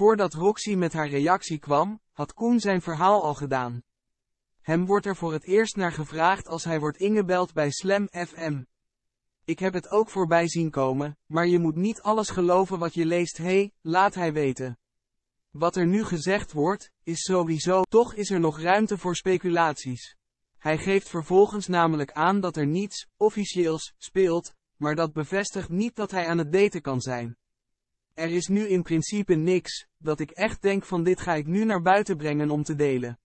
Voordat Roxy met haar reactie kwam, had Koen zijn verhaal al gedaan. Hem wordt er voor het eerst naar gevraagd als hij wordt ingebeld bij Slam FM. Ik heb het ook voorbij zien komen, maar je moet niet alles geloven wat je leest hé, hey, laat hij weten. Wat er nu gezegd wordt, is sowieso, toch is er nog ruimte voor speculaties. Hij geeft vervolgens namelijk aan dat er niets, officieels, speelt, maar dat bevestigt niet dat hij aan het daten kan zijn. Er is nu in principe niks, dat ik echt denk van dit ga ik nu naar buiten brengen om te delen.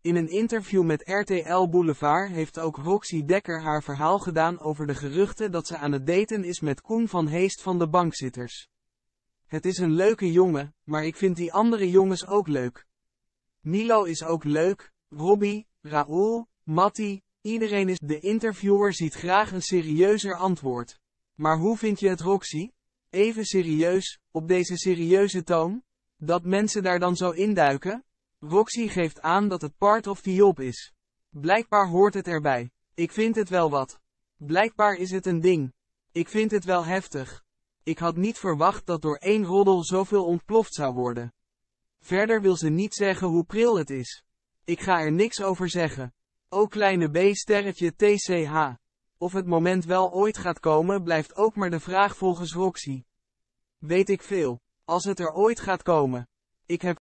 In een interview met RTL Boulevard heeft ook Roxy Dekker haar verhaal gedaan over de geruchten dat ze aan het daten is met Koen van Heest van de Bankzitters. Het is een leuke jongen, maar ik vind die andere jongens ook leuk. Milo is ook leuk, Robbie, Raoul, Matti, iedereen is... De interviewer ziet graag een serieuzer antwoord. Maar hoe vind je het Roxy? Even serieus, op deze serieuze toon? Dat mensen daar dan zo induiken? Roxy geeft aan dat het part of the job is. Blijkbaar hoort het erbij. Ik vind het wel wat. Blijkbaar is het een ding. Ik vind het wel heftig. Ik had niet verwacht dat door één roddel zoveel ontploft zou worden. Verder wil ze niet zeggen hoe pril het is. Ik ga er niks over zeggen. O kleine B sterretje TCH. Of het moment wel ooit gaat komen blijft ook maar de vraag volgens Roxy. Weet ik veel. Als het er ooit gaat komen. Ik heb